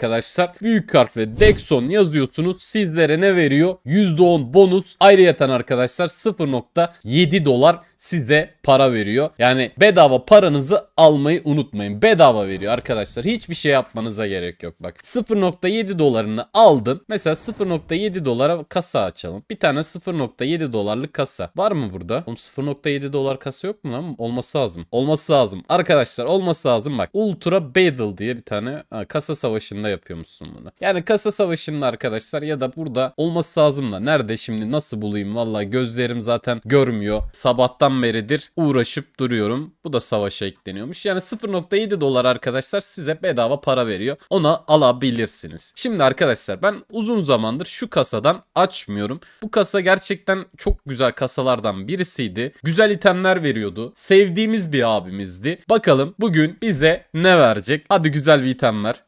arkadaşlar. Büyük harf ve Dexon yazıyorsunuz. Sizlere ne veriyor? %10 bonus. Ayrı yatan arkadaşlar 0.7 dolar size para veriyor. Yani bedava paranızı almayı unutmayın. Bedava veriyor arkadaşlar. Hiçbir şey yapmanıza gerek yok. Bak 0.7 dolarını aldın. Mesela 0.7 dolara kasa açalım. Bir tane 0.7 dolarlık kasa. Var mı burada? Oğlum 0.7 dolar kasa yok mu lan? Olması lazım. Olması lazım. Arkadaşlar olması lazım bak. Ultra Battle diye bir tane ha, kasa savaşında Yapıyor musun bunu. Yani kasa savaşının arkadaşlar ya da burada olması lazım da nerede şimdi nasıl bulayım valla gözlerim zaten görmüyor. Sabahtan beridir uğraşıp duruyorum. Bu da savaşa ekleniyormuş. Yani 0.7 dolar arkadaşlar size bedava para veriyor. Ona alabilirsiniz. Şimdi arkadaşlar ben uzun zamandır şu kasadan açmıyorum. Bu kasa gerçekten çok güzel kasalardan birisiydi. Güzel itemler veriyordu. Sevdiğimiz bir abimizdi. Bakalım bugün bize ne verecek? Hadi güzel bir item ver.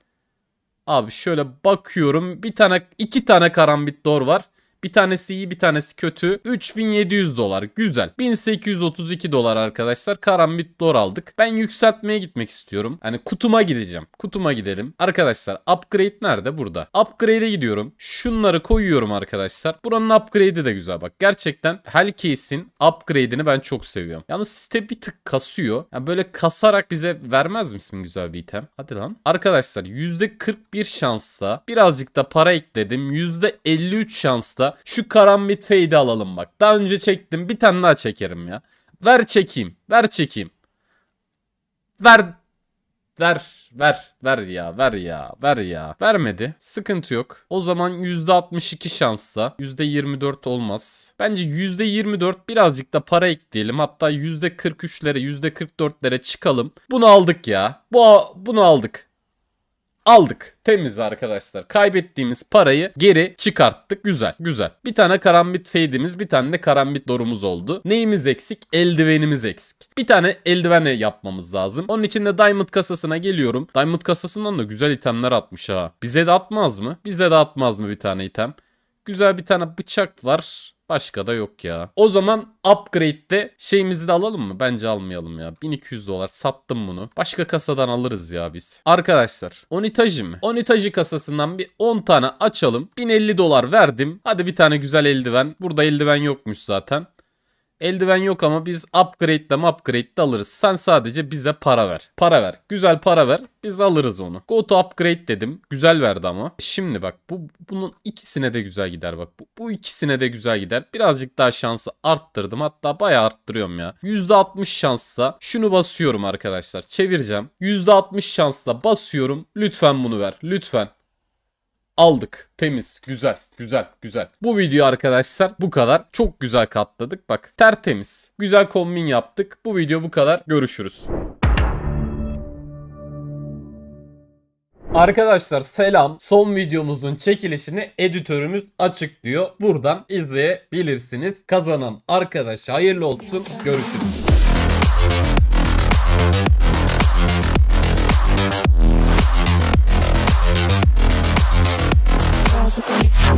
Abi şöyle bakıyorum. Bir tane iki tane karambit dor var. Bir tanesi iyi bir tanesi kötü. 3700 dolar güzel. 1832 dolar arkadaşlar karambit dor aldık. Ben yükseltmeye gitmek istiyorum. Hani kutuma gideceğim. Kutuma gidelim. Arkadaşlar upgrade nerede? Burada. Upgrade'e gidiyorum. Şunları koyuyorum arkadaşlar. Buranın upgrade'i de güzel bak. Gerçekten Hellcase'in upgrade'ini ben çok seviyorum. Yalnız site bir tık kasıyor. Yani böyle kasarak bize vermez misin güzel bir item? Hadi lan. Arkadaşlar %41 şansla birazcık da para ekledim. %53 şansla şu karambit fade'i alalım bak. Daha önce çektim bir tane daha çekerim ya. Ver çekeyim. Ver çekeyim. Ver. Ver. Ver. Ver ya. Ver ya. Ver ya. Vermedi. Sıkıntı yok. O zaman %62 şansla. %24 olmaz. Bence %24 birazcık da para ekleyelim. Hatta %43'lere %44'lere çıkalım. Bunu aldık ya. Bu, bunu aldık aldık. Temiz arkadaşlar. Kaybettiğimiz parayı geri çıkarttık. Güzel güzel. Bir tane karambit fade'imiz bir tane de karambit dorumuz oldu. Neyimiz eksik? Eldivenimiz eksik. Bir tane eldiven yapmamız lazım. Onun için de diamond kasasına geliyorum. Diamond kasasından da güzel itemler atmış ha. Bize de atmaz mı? Bize de atmaz mı bir tane item? Güzel bir tane bıçak var. Başka da yok ya. O zaman upgrade'de şeyimizi de alalım mı? Bence almayalım ya. 1200 dolar sattım bunu. Başka kasadan alırız ya biz. Arkadaşlar Onitaji mi? Onitaji kasasından bir 10 tane açalım. 1050 dolar verdim. Hadi bir tane güzel eldiven. Burada eldiven yokmuş zaten. Eldiven yok ama biz upgrade de upgrade de alırız. Sen sadece bize para ver. Para ver. Güzel para ver. Biz alırız onu. Go to upgrade dedim. Güzel verdi ama. Şimdi bak bu bunun ikisine de güzel gider bak. Bu, bu ikisine de güzel gider. Birazcık daha şansı arttırdım. Hatta bayağı arttırıyorum ya. %60 şansla şunu basıyorum arkadaşlar. Çevireceğim. %60 şansla basıyorum. Lütfen bunu ver. Lütfen aldık. Temiz, güzel, güzel, güzel. Bu video arkadaşlar bu kadar. Çok güzel katladık. Bak tertemiz. Güzel kombin yaptık. Bu video bu kadar. Görüşürüz. Arkadaşlar selam. Son videomuzun çekilişini editörümüz açıklıyor. Buradan izleyebilirsiniz. Kazanan arkadaşa hayırlı olsun. Görüşürüz. possible.